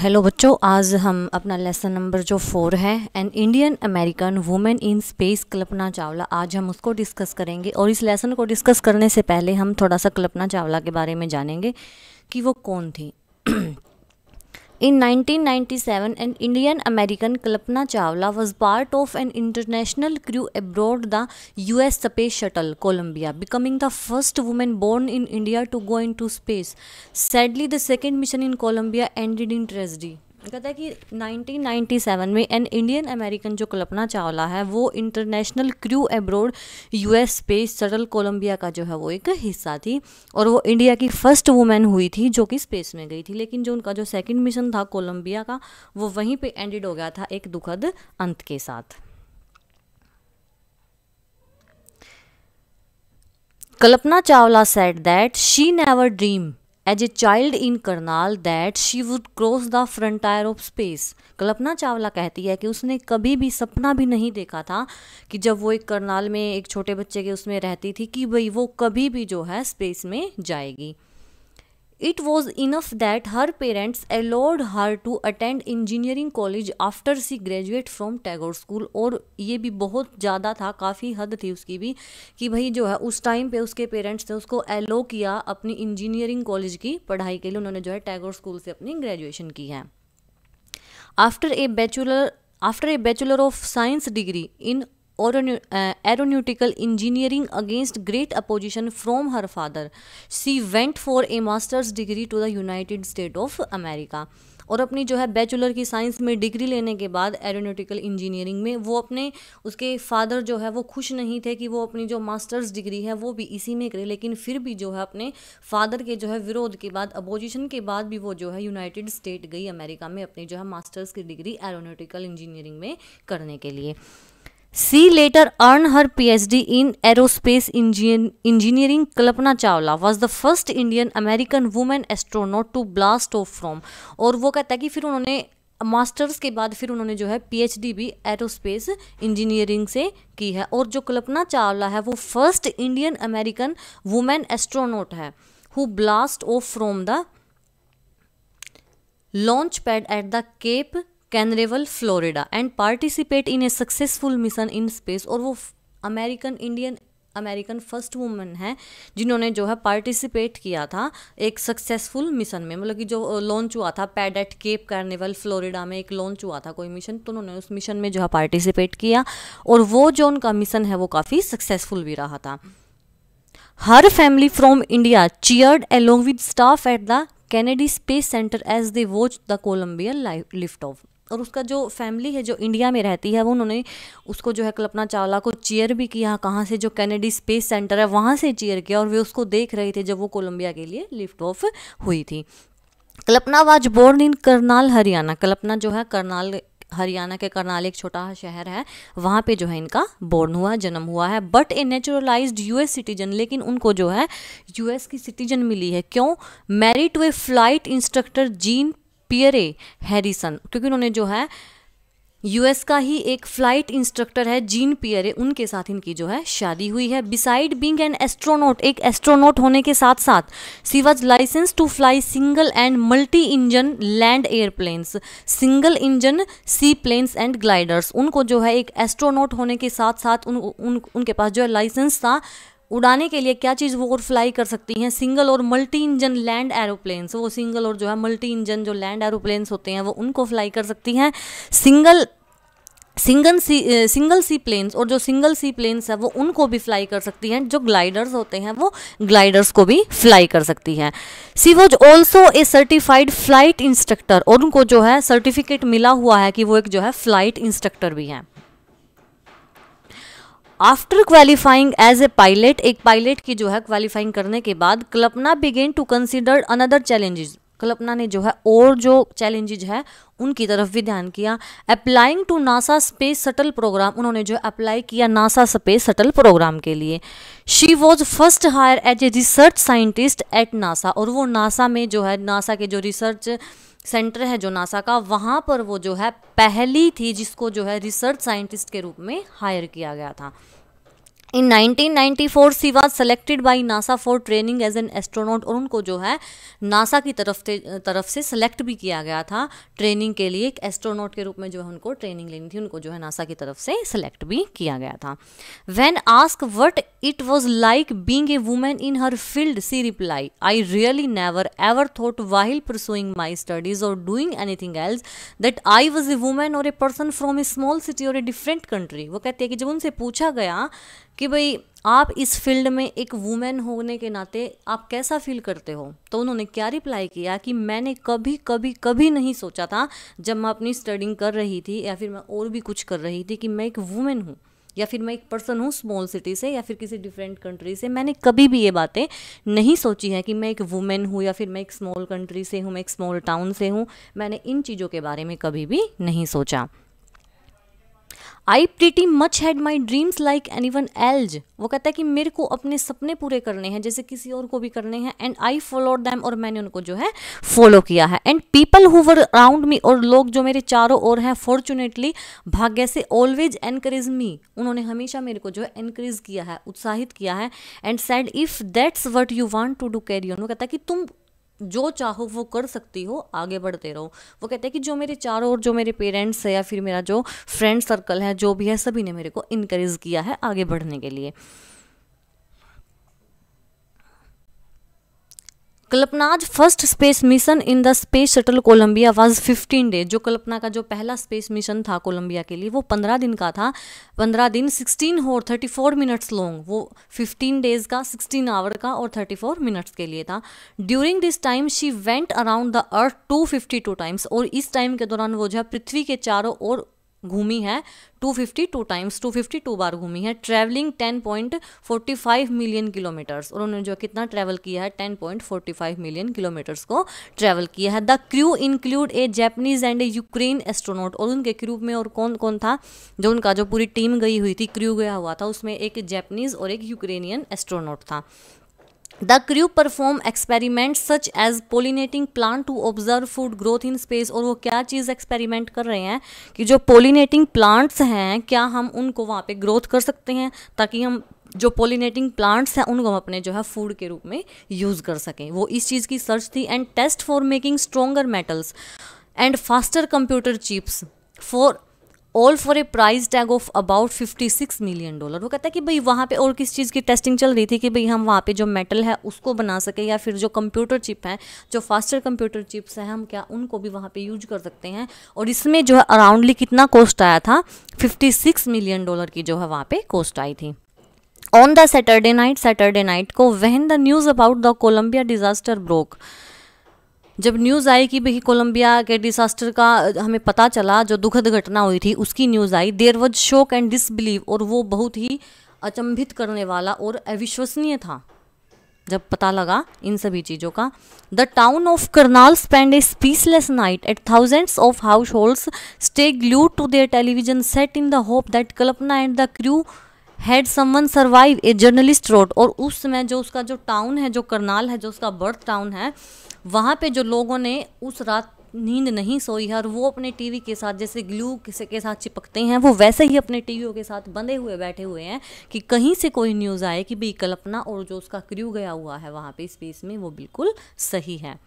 Hello बच्चों आज हम अपना लेसन नंबर जो फोर है an Indian American women in space Kalpana Chawla आज हम उसको डिस्कस करेंगे और इस लेसन को डिस्कस करने से पहले हम थोड़ा सा कल्पना चावला के बारे में जानेंगे कि वो कौन थी In 1997, an Indian American Kalpana Chawla was part of an international crew aboard the US space shuttle Columbia, becoming the first woman born in India to go into space. Sadly, the second mission in Columbia ended in tragedy. कहता है कि 1997 में N Indian American जो कल्पना चावला है वो international crew abroad US space shuttle Columbia का जो है वो एक हिस्सा थी और वो इंडिया की फर्स्ट वुमेन हुई थी जो कि स्पेस में गई थी लेकिन जो उनका जो सेकंड मिशन था कोलंबिया का वो वहीं पे एंडेड हो गया था एक दुखद अंत के साथ Kalpana Chawla said that she never dream as a child in Karnal that she would cross the frontier of space Kalpana Chawla कहती है कि उसने कभी भी सपना भी नहीं देखा था कि जब वो एक करनाल में एक छोटे बच्चे के उसमें रहती थी कि भाई वो कभी भी जो है स्पेस में जाएगी it was enough that her parents allowed her to attend engineering college after she graduate from Tagore school और ये भी बहुत ज़्यादा था काफ़ी हद थी उसकी भी कि भाई जो है उस टाइम पे उसके पेरेंट्स ने उसको एलो किया अपनी इंजीनियरिंग कॉलेज की पढ़ाई के लिए उन्होंने जो है टैगोर स्कूल से अपनी ग्रेजुएशन की है after a bachelor after a bachelor of science degree in Uh, aeronautical engineering against great opposition from her father she went for a masters degree to the United State of America और अपनी जो है bachelor की science में degree लेने के बाद aeronautical engineering में वो अपने उसके फादर जो है वो खुश नहीं थे कि वो अपनी जो मास्टर्स डिग्री है वो भी इसी में करे लेकिन फिर भी जो है अपने फादर के जो है विरोध के बाद अपोजिशन के बाद भी वो जो है यूनाइटेड स्टेट गई अमेरिका में अपनी जो है मास्टर्स की डिग्री एरोनोटिकल इंजीनियरिंग में करने के लिए She later earned her PhD in aerospace engineering. Kalpana Chawla was the first Indian American woman astronaut to blast off from. और वो कहता है कि फिर उन्होंने मास्टर्स के बाद फिर उन्होंने जो है पीएचडी भी एरोस्पेस इंजीनियरिंग से की है और जो कल्पना चावला है वो first Indian American women astronaut है who blast off from the launch pad at the cape Canaveral Florida and participate in a successful mission in space और वो American Indian American first women है जिन्होंने जो है पार्टिसिपेट किया था एक सक्सेसफुल मिशन में मतलब कि जो लॉन्च हुआ था pad at cape carnival Florida में एक लॉन्च हुआ था कोई मिशन तो उन्होंने उस मिशन में जो है पार्टिसिपेट किया और वो जो उनका मिशन है वो काफ़ी सक्सेसफुल भी रहा था her family from India cheered along with staff at the Kennedy space center as they watch the Columbian lift off और उसका जो फैमिली है जो इंडिया में रहती है वो उन्होंने उसको जो है कल्पना चावला को चेयर भी किया कहाँ से जो कैनेडी स्पेस सेंटर है वहाँ से चेयर किया और वे उसको देख रहे थे जब वो कोलंबिया के लिए लिफ्ट ऑफ हुई थी Kalpana was born in Karnal Haryana Kalpana जो है करनाल हरियाणा के करनाल एक छोटा शहर है वहाँ पे जो है इनका बोर्न हुआ जन्म हुआ है but a naturalize US citizen लेकिन उनको जो है यूएस की सिटीजन मिली है क्यों married to a flight instructor Jean Pierre Harrison क्योंकि उन्होंने जो है यूएस का ही एक फ्लाइट इंस्ट्रक्टर है जीन पियरे उनके साथ इनकी जो है शादी हुई है बिसाइड बींग एन एस्ट्रोनॉट एक एस्ट्रोनॉट होने के साथ साथ she was license to fly single and multi engine land airplanes single engine sea planes and gliders उनको जो है एक एस्ट्रोनॉट होने के साथ साथ उन, उन, उनके पास जो है लाइसेंस था उड़ाने के लिए क्या चीज़ वो और फ्लाई कर सकती हैं सिंगल और मल्टी इंजन लैंड एरोप्लेन्स वो सिंगल और जो है मल्टी इंजन जो लैंड एरोप्लेन्स होते हैं वो उनको फ्लाई कर सकती हैं single single sea single sea planes और जो सिंगल सी प्लेन्स है वो उनको भी फ्लाई कर सकती हैं जो ग्लाइडर्स होते हैं वो ग्लाइडर्स को भी फ्लाई कर सकती हैं she was also a certified flight instructor और उनको जो है सर्टिफिकेट मिला हुआ है कि वो एक जो है फ्लाइट इंस्ट्रक्टर भी हैं after qualifying as a pilot एक पायलट की जो है क्वालिफाइंग करने के बाद Kalpana began to consider another challenges Kalpana ने जो है और जो चैलेंजेज है उनकी तरफ भी ध्यान किया applying to NASA space shuttle program उन्होंने जो अप्लाई किया नासा स्पेस सटल प्रोग्राम के लिए she was first hired as a research scientist at NASA और वो नासा में जो है नासा के जो रिसर्च सेंटर है जो नासा का वहाँ पर वो जो है पहली थी जिसको जो है रिसर्च साइंटिस्ट के रूप में हायर किया गया था in 1994 she was selected by NASA for training as an astronaut और उनको जो है नासा की तरफ से तरफ से सेलेक्ट भी किया गया था ट्रेनिंग के लिए एक एस्ट्रोनॉट के रूप में जो है उनको ट्रेनिंग लेनी थी उनको जो है नासा की तरफ से सेलेक्ट भी किया गया था when asked what it was like being a women in her field she reply I really never ever thought while pursuing my studies और doing anything else that I was a women और a person from a small city और a different country वो कहती है कि जब उनसे पूछा गया कि भाई आप इस फील्ड में एक वूमेन होने के नाते आप कैसा फील करते हो तो उन्होंने क्या रिप्लाई किया कि मैंने कभी कभी कभी नहीं सोचा था जब मैं अपनी स्टडिंग कर रही थी या फिर मैं और भी कुछ कर रही थी कि मैं एक वूमेन हूँ या फिर मैं एक पर्सन हूँ स्मॉल सिटी से या फिर किसी डिफरेंट कंट्री से मैंने कभी भी ये बातें नहीं सोची हैं कि मैं एक वुमेन हूँ या फिर मैं एक स्मॉल कंट्री से हूँ मैं एक स्मॉल टाउन से हूँ मैंने इन चीज़ों के बारे में कभी भी नहीं सोचा I pretty much had my dreams like anyone else वो कहता है कि मेरे को अपने सपने पूरे करने हैं जैसे किसी और को भी करने हैं एंड आई फॉलो दैम और मैंने उनको जो है फॉलो किया है and people who were around me और लोग जो मेरे चारों ओर हैं फॉर्चुनेटली भाग्य से ऑलवेज एनकरेज मी उन्होंने हमेशा मेरे को जो है एनकरेज किया है उत्साहित किया है and said if that's what you want to do carry वो कहता है कि तुम जो चाहो वो कर सकती हो आगे बढ़ते रहो वो कहते हैं कि जो मेरे चारों ओर जो मेरे पेरेंट्स है या फिर मेरा जो फ्रेंड सर्कल है जो भी है सभी ने मेरे को इनक्रेज किया है आगे बढ़ने के लिए Kalpana's first space mission in the space shuttle Columbia was 15 day जो कल्पना का जो पहला स्पेस मिशन था कोलंबिया के लिए वो 15 दिन का था 15 दिन 16 और 34 मिनट्स लॉन्ग वो 15 डेज का 16 आवर का और 34 मिनट्स के लिए था during this time she went around the earth 252 times और इस टाइम के दौरान वो जो है पृथ्वी के चारों ओर घूमी है 250 टू टाइम्स 250 टू बार घूमी है ट्रैवलिंग 10.45 मिलियन किलोमीटर्स और उन्होंने जो कितना ट्रैवल किया है 10.45 मिलियन किलोमीटर्स को ट्रैवल किया है the crew include a Japanese and a Ukraine astronaut और उनके क्रू में और कौन कौन था जो उनका जो पूरी टीम गई हुई थी क्रू गया हुआ था उसमें एक जैपनीज और एक यूक्रेनियन एस्ट्रोनॉट था the crew perform experiment such as pollinating plant to observe food growth in space और वो क्या चीज़ एक्सपेरिमेंट कर रहे हैं कि जो पोलिनेटिंग प्लांट्स हैं क्या हम उनको वहाँ पे ग्रोथ कर सकते हैं ताकि हम जो पोलिनेटिंग प्लांट्स हैं उनको हम अपने जो है फूड के रूप में यूज़ कर सकें वो इस चीज़ की सर्च थी and test for making stronger metals and faster computer chips for all for a price tag of about 56 million dollar वो कहता है कि भाई वहाँ पे और किस चीज़ की टेस्टिंग चल रही थी कि भाई हम वहाँ पे जो मेटल है उसको बना सके या फिर जो कंप्यूटर चिप है जो फास्टर कंप्यूटर चिप्स हैं हम क्या उनको भी वहाँ पे यूज कर सकते हैं और इसमें जो है अराउंडली कितना कॉस्ट आया था 56 मिलियन डॉलर की जो है वहाँ पे कॉस्ट आई थी on the Saturday night Saturday night को when the news about the Columbia disaster broke जब न्यूज़ आई कि भाई कोलंबिया के डिसास्टर का हमें पता चला जो दुखद घटना हुई थी उसकी न्यूज़ आई there was shock and disbelieve और वो बहुत ही अचंभित करने वाला और अविश्वसनीय था जब पता लगा इन सभी चीज़ों का the town of Karnal spend a speechless night at thousands of households stay glue to their television set in the hope that Kalpana and the crew had someone survive a journalist wrote और उस समय जो उसका जो town है जो करनाल है जो उसका बर्थ टाउन है वहाँ पे जो लोगों ने उस रात नींद नहीं सोई है और वो अपने टीवी के साथ जैसे ग्लू किसी के साथ चिपकते हैं वो वैसे ही अपने टीवी के साथ बंधे हुए बैठे हुए हैं कि कहीं से कोई न्यूज़ आए कि भाई कल्पना और जो उसका क्र्यू गया हुआ है वहाँ पे स्पेस में वो बिल्कुल सही है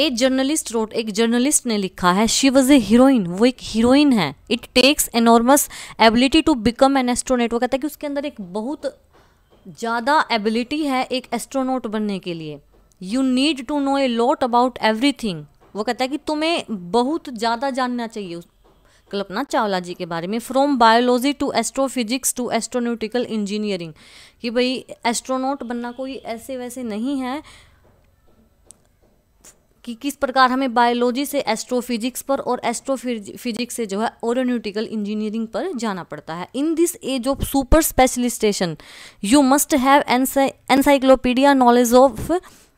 एक जर्नलिस्ट रोट एक जर्नलिस्ट ने लिखा है शी वॉज ए हीरोइन वो एक हीरोइन है it takes enormous ability to become an astronaut वो कहता है कि उसके अंदर एक बहुत ज़्यादा एबिलिटी है एक एस्ट्रोनॉट बनने के लिए you need to know a lot about everything वो कहता है कि तुम्हें बहुत ज़्यादा जानना चाहिए उस कल्पना चावला जी के बारे में from biology to astrophysics to astronautical engineering कि भाई एस्ट्रोनॉट बनना कोई ऐसे वैसे नहीं है कि किस प्रकार हमें बायोलॉजी से एस्ट्रोफिजिक्स पर और एस्ट्रोफिजिक्स से जो है ओरोन्यूटिकल इंजीनियरिंग पर जाना पड़ता है in this age of super specialisation you must have encyclopaedia knowledge of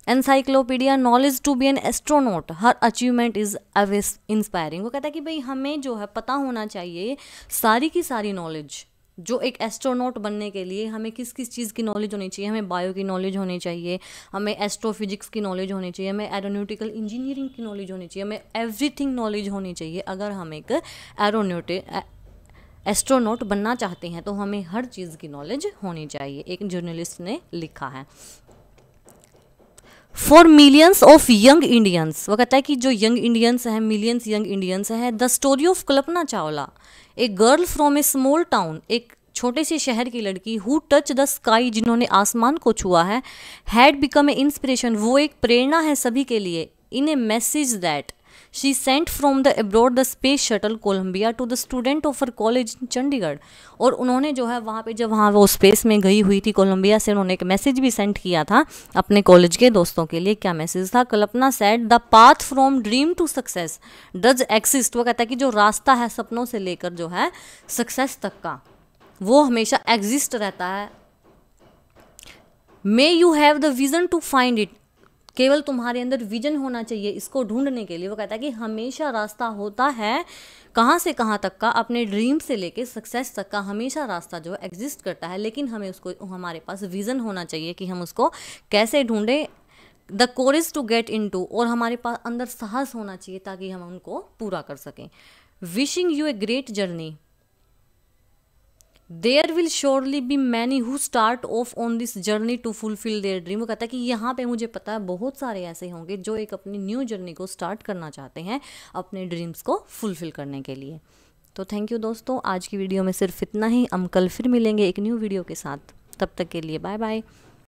encyclopaedia knowledge to be an astronaut her achievement is awe inspiring वो कहता है कि भाई हमें जो है पता होना चाहिए सारी की सारी नॉलेज जो एक एस्ट्रोनॉट बनने के लिए हमें किस किस चीज़ की नॉलेज होनी चाहिए हमें बायो की नॉलेज होनी चाहिए हमें एस्ट्रोफिजिक्स की नॉलेज होनी चाहिए हमें एरोनोटिकल इंजीनियरिंग की नॉलेज होनी चाहिए हमें एवरीथिंग नॉलेज होनी चाहिए अगर हम एक एरोनोटिक एस्ट्रोनॉट बनना चाहते हैं तो हमें हर चीज़ की नॉलेज होनी चाहिए एक जर्नलिस्ट ने लिखा है for millions of young Indians वो कहता है कि जो यंग इंडियंस हैं मिलियंस यंग इंडियंस हैं the story of Kalpana Chawla a girl from a small town एक छोटे से शहर की लड़की हु टच द स्काई जिन्होंने आसमान को छुआ है हैड बिकम ए इंस्पिरेशन वो एक प्रेरणा है सभी के लिए in a message that She sent from the abroad the space shuttle Columbia to the student of her college in Chandigarh. और उन्होंने जो है वहाँ पे जब वहाँ वो स्पेस में गई हुई थी कोलंबिया से उन्होंने एक मैसेज भी सेंड किया था अपने कॉलेज के दोस्तों के लिए क्या मैसेज था Kalpana set the path from dream to success does exist वो कहता है कि जो रास्ता है सपनों से लेकर जो है सक्सेस तक का वो हमेशा एग्जिस्ट रहता है may you have the vision to find it केवल तुम्हारे अंदर विजन होना चाहिए इसको ढूंढने के लिए वो कहता है कि हमेशा रास्ता होता है कहाँ से कहाँ तक का अपने ड्रीम से लेके सक्सेस तक का हमेशा रास्ता जो है एग्जिस्ट करता है लेकिन हमें उसको हमारे पास विजन होना चाहिए कि हम उसको कैसे ढूंढें the courage to get into और हमारे पास अंदर साहस होना चाहिए ताकि हम उनको पूरा कर सकें wishing you a great journey there will surely be many who start off on this journey to fulfil their dream वो कहता है कि यहाँ पे मुझे पता है बहुत सारे ऐसे होंगे जो एक अपनी न्यू जर्नी को स्टार्ट करना चाहते हैं अपने ड्रीम्स को फुलफिल करने के लिए तो थैंक यू दोस्तों आज की वीडियो में सिर्फ इतना ही हम कल फिर मिलेंगे एक न्यू वीडियो के साथ तब तक के लिए बाय बाय